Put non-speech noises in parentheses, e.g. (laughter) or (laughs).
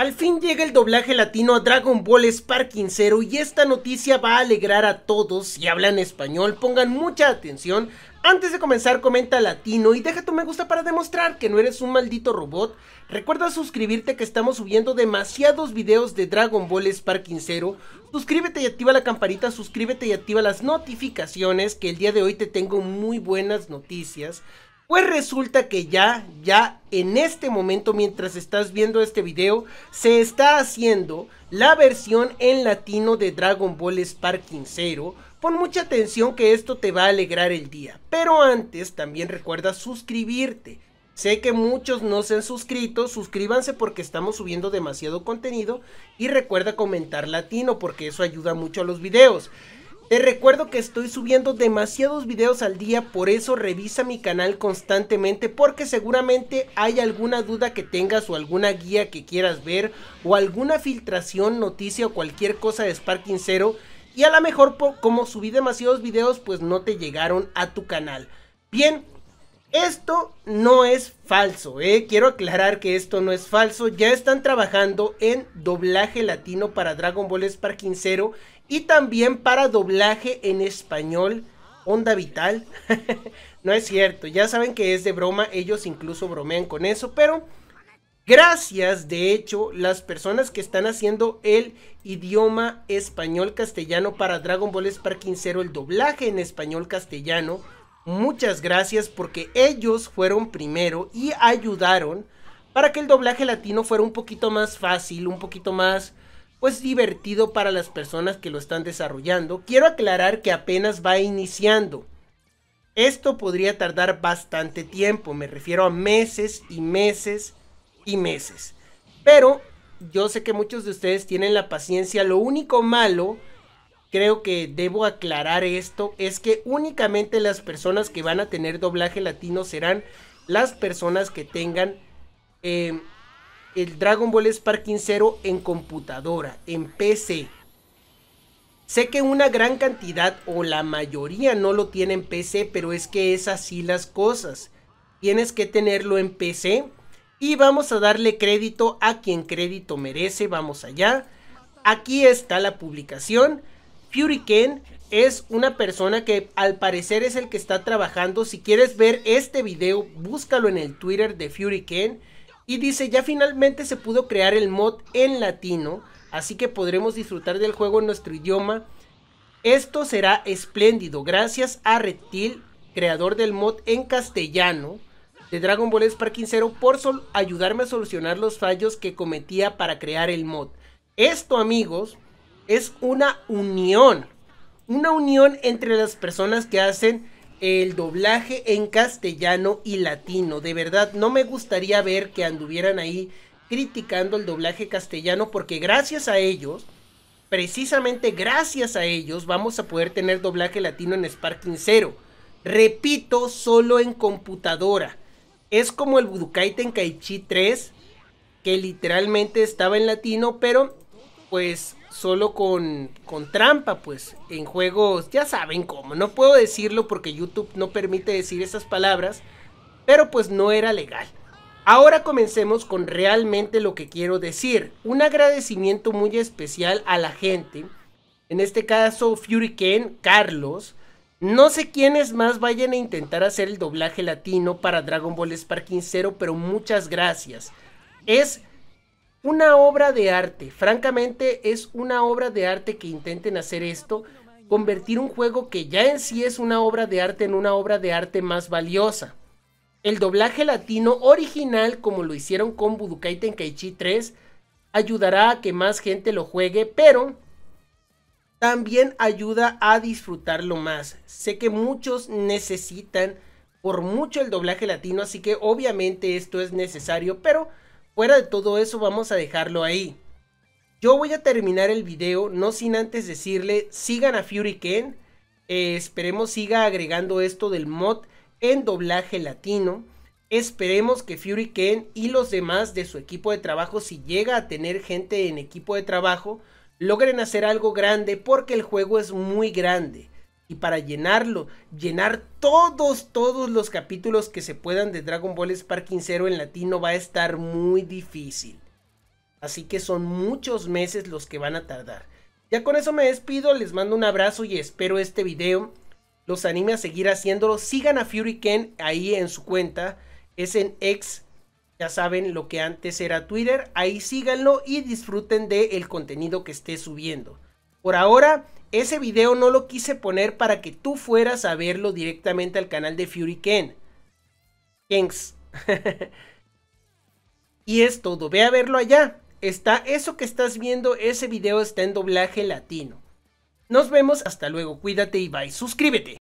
Al fin llega el doblaje latino a Dragon Ball Sparking Zero y esta noticia va a alegrar a todos. Si hablan español, pongan mucha atención. Antes de comenzar, comenta latino y deja tu me gusta para demostrar que no eres un maldito robot. Recuerda suscribirte que estamos subiendo demasiados videos de Dragon Ball Sparking Zero. Suscríbete y activa la campanita, suscríbete y activa las notificaciones que el día de hoy te tengo muy buenas noticias. Pues resulta que ya, ya en este momento, mientras estás viendo este video, se está haciendo la versión en latino de Dragon Ball Sparking Zero. Pon mucha atención que esto te va a alegrar el día. Pero antes también recuerda suscribirte. Sé que muchos no se han suscrito, suscríbanse porque estamos subiendo demasiado contenido y recuerda comentar latino porque eso ayuda mucho a los videos. Te recuerdo que estoy subiendo demasiados videos al día, por eso revisa mi canal constantemente porque seguramente hay alguna duda que tengas o alguna guía que quieras ver o alguna filtración, noticia o cualquier cosa de Sparking Zero y a lo mejor como subí demasiados videos pues no te llegaron a tu canal. Bien, esto no es falso, ¿eh? quiero aclarar que esto no es falso. Ya están trabajando en doblaje latino para Dragon Ball Zero y también para doblaje en español Onda Vital. (laughs) no es cierto, ya saben que es de broma, ellos incluso bromean con eso, pero gracias, de hecho, las personas que están haciendo el idioma español castellano para Dragon Ball Zero, el doblaje en español castellano muchas gracias porque ellos fueron primero y ayudaron para que el doblaje latino fuera un poquito más fácil, un poquito más pues divertido para las personas que lo están desarrollando. Quiero aclarar que apenas va iniciando. Esto podría tardar bastante tiempo, me refiero a meses y meses y meses. Pero yo sé que muchos de ustedes tienen la paciencia, lo único malo creo que debo aclarar esto, es que únicamente las personas que van a tener doblaje latino serán las personas que tengan em, el Dragon Ball Sparking Zero en computadora, en PC. Sé que una gran cantidad o la mayoría no lo tiene en PC, pero es que es así las cosas. Tienes que tenerlo en PC y vamos a darle crédito a quien crédito merece. Vamos allá. Aquí está la publicación. Ken es una persona que al parecer es el que está trabajando. Si quieres ver este video, búscalo en el Twitter de Ken. Y dice, ya finalmente se pudo crear el mod en latino, así que podremos disfrutar del juego en nuestro idioma. Esto será espléndido, gracias a Reptil, creador del mod en castellano de Dragon Ball Sparking Zero, por ayudarme a solucionar los fallos que cometía para crear el mod. Esto, amigos, es una unión. Una unión entre las personas que hacen el doblaje en castellano y latino. De verdad, no me gustaría ver que anduvieran ahí criticando el doblaje castellano porque gracias a ellos, precisamente gracias a ellos, vamos a poder tener doblaje latino en Sparking 0. Repito, solo en computadora. Es como el Budokai Tenkaichi 3, que literalmente estaba en latino, pero pues solo con, con, trampa, pues en juegos, ya saben cómo, no puedo decirlo porque YouTube no permite decir esas palabras, pero pues no era legal. Ahora comencemos con realmente lo que quiero decir. Un agradecimiento muy especial a la gente, en este caso Ken, Carlos, no sé quiénes más vayan a intentar hacer el doblaje latino para Dragon Ball Sparking Zero, pero muchas gracias. Es una obra de arte. Francamente, es una obra de arte que intenten hacer esto. Convertir un juego que ya en sí es una obra de arte en una obra de arte más valiosa. El doblaje latino original, como lo hicieron con Budokai Tenkaichi 3, ayudará a que más gente lo juegue, pero también ayuda a disfrutarlo más. Sé que muchos necesitan por mucho el doblaje latino, así que obviamente esto es necesario, pero Fuera de todo eso vamos a dejarlo ahí. Yo voy a terminar el video no sin antes decirle sigan a Fury Ken. Eh, esperemos siga agregando esto del mod en doblaje latino. Esperemos que Fury Ken y los demás de su equipo de trabajo, si llega a tener gente en equipo de trabajo, logren hacer algo grande porque el juego es muy grande y para llenarlo, llenar todos, todos los capítulos que se puedan de Dragon Ball Sparking Zero en latino va a estar muy difícil. Así que son muchos meses los que van a tardar. Ya con eso me despido, les mando un abrazo y espero este video los anime a seguir haciéndolo. Sigan a Fury Ken ahí en su cuenta, es en X, ya saben lo que antes era Twitter, ahí síganlo y disfruten del el contenido que esté subiendo. Por ahora, ese video no lo quise poner para que tú fueras a verlo directamente al canal de Fury Ken. Kings. (laughs) y es todo, ve a verlo allá. Está eso que estás viendo, ese video está en doblaje latino. Nos vemos, hasta luego, cuídate y bye, suscríbete.